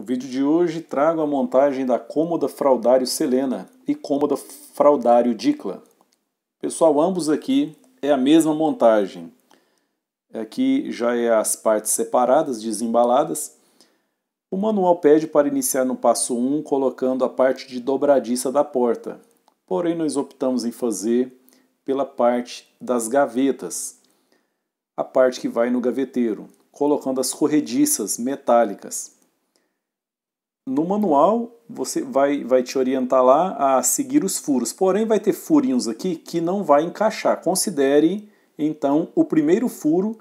O vídeo de hoje trago a montagem da cômoda fraudário Selena e cômoda fraudário Dicla. Pessoal, ambos aqui é a mesma montagem. Aqui já é as partes separadas, desembaladas. O manual pede para iniciar no passo 1 colocando a parte de dobradiça da porta. Porém, nós optamos em fazer pela parte das gavetas, a parte que vai no gaveteiro, colocando as corrediças metálicas no manual você vai, vai te orientar lá a seguir os furos, porém vai ter furinhos aqui que não vai encaixar. Considere então o primeiro furo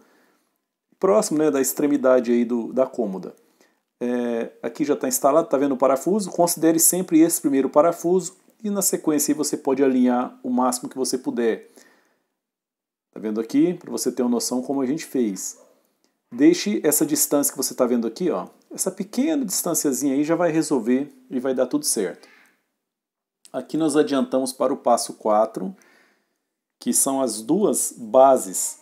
próximo né, da extremidade aí do, da cômoda. É, aqui já está instalado, está vendo o parafuso? Considere sempre esse primeiro parafuso e na sequência você pode alinhar o máximo que você puder. Está vendo aqui? Para você ter uma noção como a gente fez. Deixe essa distância que você está vendo aqui, ó, essa pequena distânciazinha aí já vai resolver e vai dar tudo certo. Aqui nós adiantamos para o passo 4, que são as duas bases.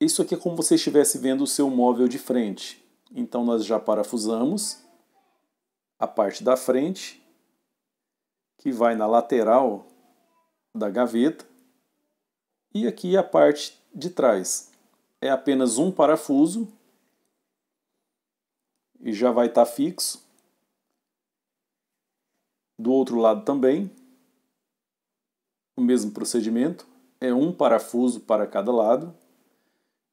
Isso aqui é como você estivesse vendo o seu móvel de frente. Então nós já parafusamos a parte da frente, que vai na lateral da gaveta, e aqui a parte de trás. É apenas um parafuso e já vai estar tá fixo. Do outro lado também, o mesmo procedimento, é um parafuso para cada lado.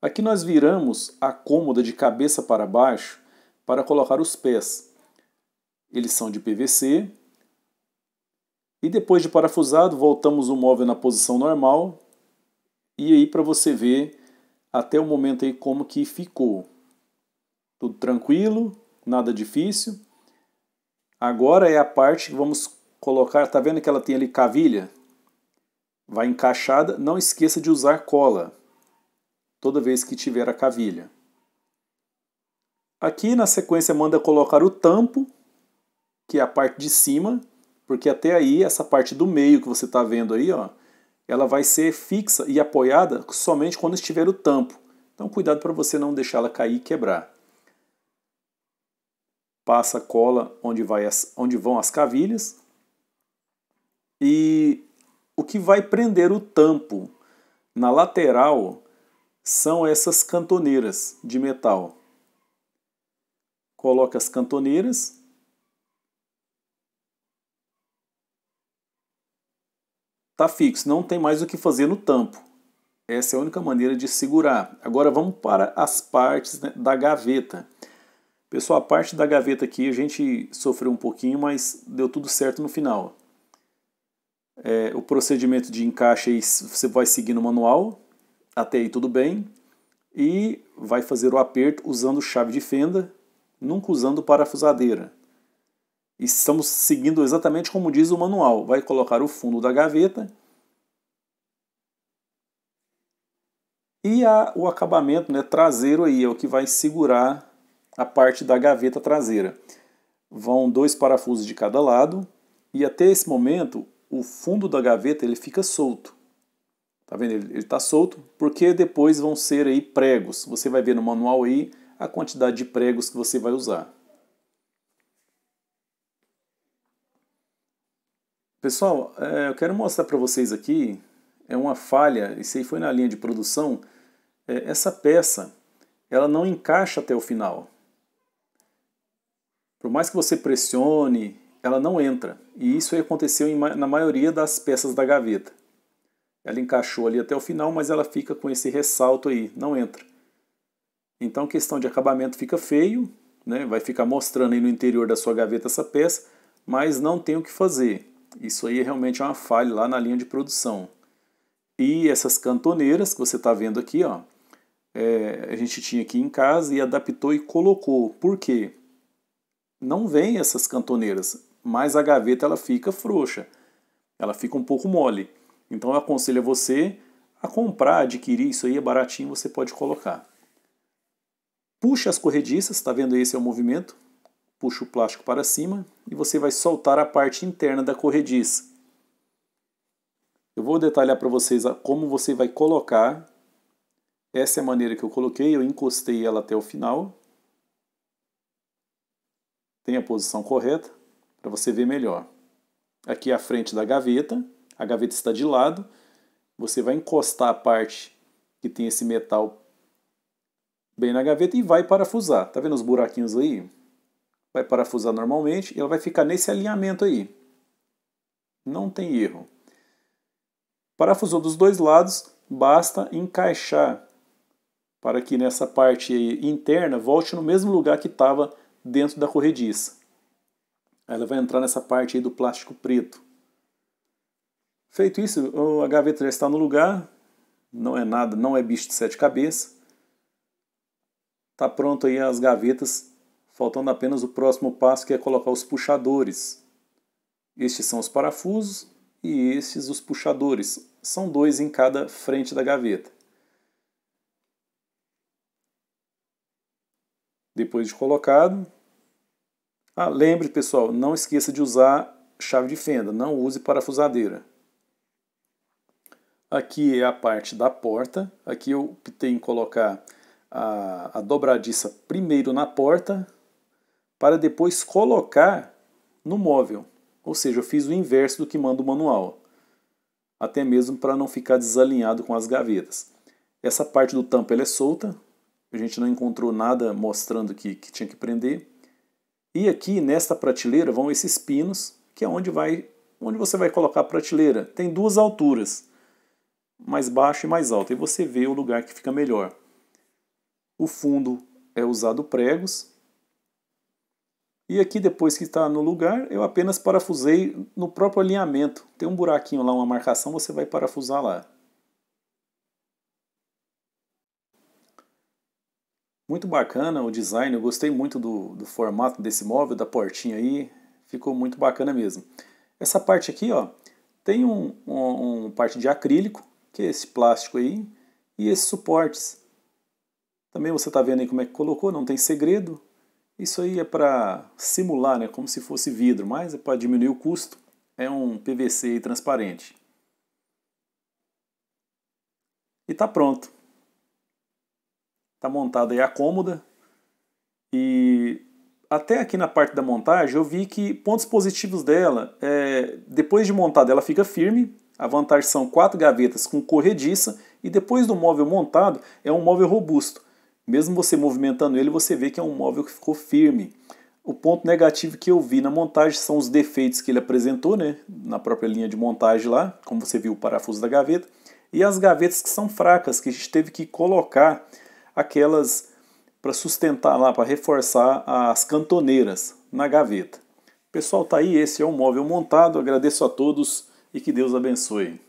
Aqui nós viramos a cômoda de cabeça para baixo para colocar os pés. Eles são de PVC. E depois de parafusado, voltamos o móvel na posição normal. E aí para você ver até o momento aí como que ficou. Tudo tranquilo, nada difícil. Agora é a parte que vamos colocar, tá vendo que ela tem ali cavilha? Vai encaixada, não esqueça de usar cola toda vez que tiver a cavilha. Aqui na sequência manda colocar o tampo, que é a parte de cima, porque até aí essa parte do meio que você está vendo aí, ó, ela vai ser fixa e apoiada somente quando estiver o tampo. Então cuidado para você não deixá-la cair e quebrar passa cola onde, vai as, onde vão as cavilhas e o que vai prender o tampo na lateral são essas cantoneiras de metal. Coloca as cantoneiras. Tá fixo, não tem mais o que fazer no tampo. Essa é a única maneira de segurar. Agora vamos para as partes né, da gaveta. Pessoal, a parte da gaveta aqui a gente sofreu um pouquinho, mas deu tudo certo no final. É, o procedimento de encaixe aí, você vai seguir no manual, até aí tudo bem, e vai fazer o aperto usando chave de fenda, nunca usando parafusadeira. E estamos seguindo exatamente como diz o manual. Vai colocar o fundo da gaveta e a, o acabamento né, traseiro aí é o que vai segurar a parte da gaveta traseira. Vão dois parafusos de cada lado e até esse momento o fundo da gaveta ele fica solto. Tá vendo? Ele está solto porque depois vão ser aí pregos. Você vai ver no manual aí a quantidade de pregos que você vai usar. Pessoal, é, eu quero mostrar para vocês aqui é uma falha. Isso aí foi na linha de produção. É, essa peça ela não encaixa até o final. Por mais que você pressione, ela não entra. E isso aconteceu na maioria das peças da gaveta. Ela encaixou ali até o final, mas ela fica com esse ressalto aí, não entra. Então, questão de acabamento fica feio, né? vai ficar mostrando aí no interior da sua gaveta essa peça, mas não tem o que fazer. Isso aí realmente é uma falha lá na linha de produção. E essas cantoneiras que você está vendo aqui, ó, é, a gente tinha aqui em casa e adaptou e colocou. Por quê? não vem essas cantoneiras, mas a gaveta ela fica frouxa, ela fica um pouco mole. Então eu aconselho a você a comprar, adquirir, isso aí é baratinho, você pode colocar. Puxa as corrediças, está vendo esse é o movimento? Puxa o plástico para cima e você vai soltar a parte interna da corrediça. Eu vou detalhar para vocês como você vai colocar. Essa é a maneira que eu coloquei, eu encostei ela até o final tem a posição correta para você ver melhor. Aqui à a frente da gaveta, a gaveta está de lado, você vai encostar a parte que tem esse metal bem na gaveta e vai parafusar. Tá vendo os buraquinhos aí? Vai parafusar normalmente e ela vai ficar nesse alinhamento aí. Não tem erro. Parafusou dos dois lados, basta encaixar para que nessa parte interna volte no mesmo lugar que estava dentro da corrediça. ela vai entrar nessa parte aí do plástico preto. Feito isso, a gaveta já está no lugar, não é nada, não é bicho de sete cabeças. Tá pronto aí as gavetas, faltando apenas o próximo passo que é colocar os puxadores. Estes são os parafusos e estes os puxadores. São dois em cada frente da gaveta. Depois de colocado. Ah, lembre, pessoal, não esqueça de usar chave de fenda, não use parafusadeira. Aqui é a parte da porta. Aqui eu optei em colocar a, a dobradiça primeiro na porta, para depois colocar no móvel. Ou seja, eu fiz o inverso do que manda o manual, até mesmo para não ficar desalinhado com as gavetas. Essa parte do tampo ela é solta, a gente não encontrou nada mostrando que, que tinha que prender. E aqui nesta prateleira vão esses pinos, que é onde, vai, onde você vai colocar a prateleira. Tem duas alturas, mais baixa e mais alta e você vê o lugar que fica melhor. O fundo é usado pregos. E aqui, depois que está no lugar, eu apenas parafusei no próprio alinhamento. Tem um buraquinho lá, uma marcação, você vai parafusar lá. Muito bacana o design, eu gostei muito do, do formato desse móvel, da portinha aí, ficou muito bacana mesmo. Essa parte aqui, ó, tem um, um, um parte de acrílico, que é esse plástico aí, e esses suportes. Também você está vendo aí como é que colocou, não tem segredo. Isso aí é para simular, né, como se fosse vidro, mas é para diminuir o custo. É um PVC transparente. E tá pronto. Está montada aí a cômoda. E até aqui na parte da montagem eu vi que pontos positivos dela, é, depois de montada ela fica firme, a vantagem são quatro gavetas com corrediça e depois do móvel montado é um móvel robusto. Mesmo você movimentando ele, você vê que é um móvel que ficou firme. O ponto negativo que eu vi na montagem são os defeitos que ele apresentou, né, na própria linha de montagem lá, como você viu o parafuso da gaveta, e as gavetas que são fracas, que a gente teve que colocar aquelas para sustentar lá, para reforçar as cantoneiras na gaveta. Pessoal, tá aí, esse é o um móvel montado. Agradeço a todos e que Deus abençoe.